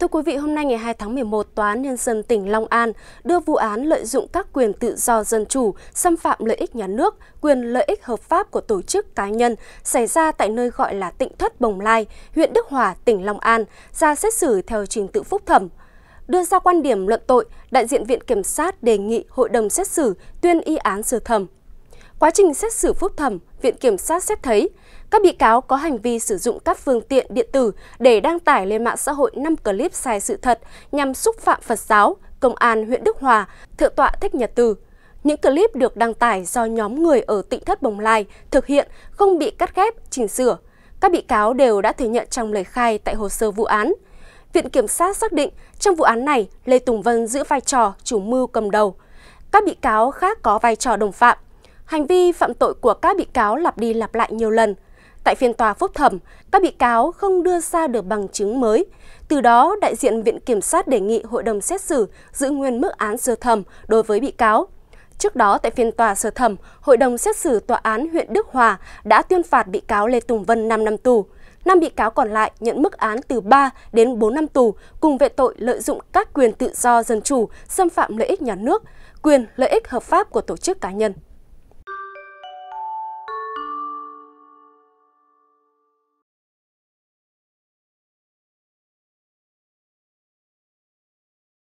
Thưa quý vị, hôm nay ngày 2 tháng 11, Tòa án Nhân dân tỉnh Long An đưa vụ án lợi dụng các quyền tự do dân chủ, xâm phạm lợi ích nhà nước, quyền lợi ích hợp pháp của tổ chức cá nhân xảy ra tại nơi gọi là Tịnh Thất Bồng Lai, huyện Đức Hòa, tỉnh Long An, ra xét xử theo trình tự phúc thẩm. Đưa ra quan điểm luận tội, đại diện Viện Kiểm sát đề nghị hội đồng xét xử tuyên y án sơ thẩm Quá trình xét xử phúc thẩm, Viện Kiểm sát xét thấy các bị cáo có hành vi sử dụng các phương tiện điện tử để đăng tải lên mạng xã hội 5 clip sai sự thật nhằm xúc phạm Phật giáo, Công an huyện Đức Hòa, Thượng tọa Thích Nhật Từ. Những clip được đăng tải do nhóm người ở tỉnh Thất Bồng Lai thực hiện không bị cắt ghép, chỉnh sửa. Các bị cáo đều đã thừa nhận trong lời khai tại hồ sơ vụ án. Viện Kiểm sát xác định trong vụ án này, Lê Tùng Vân giữ vai trò chủ mưu cầm đầu. Các bị cáo khác có vai trò đồng phạm – Hành vi phạm tội của các bị cáo lặp đi lặp lại nhiều lần. Tại phiên tòa phúc thẩm, các bị cáo không đưa ra được bằng chứng mới. Từ đó, đại diện Viện Kiểm sát đề nghị hội đồng xét xử giữ nguyên mức án sơ thẩm đối với bị cáo. Trước đó, tại phiên tòa sơ thẩm, hội đồng xét xử tòa án huyện Đức Hòa đã tuyên phạt bị cáo Lê Tùng Vân 5 năm tù. 5 bị cáo còn lại nhận mức án từ 3 đến 4 năm tù cùng về tội lợi dụng các quyền tự do dân chủ, xâm phạm lợi ích nhà nước, quyền lợi ích hợp pháp của tổ chức cá nhân.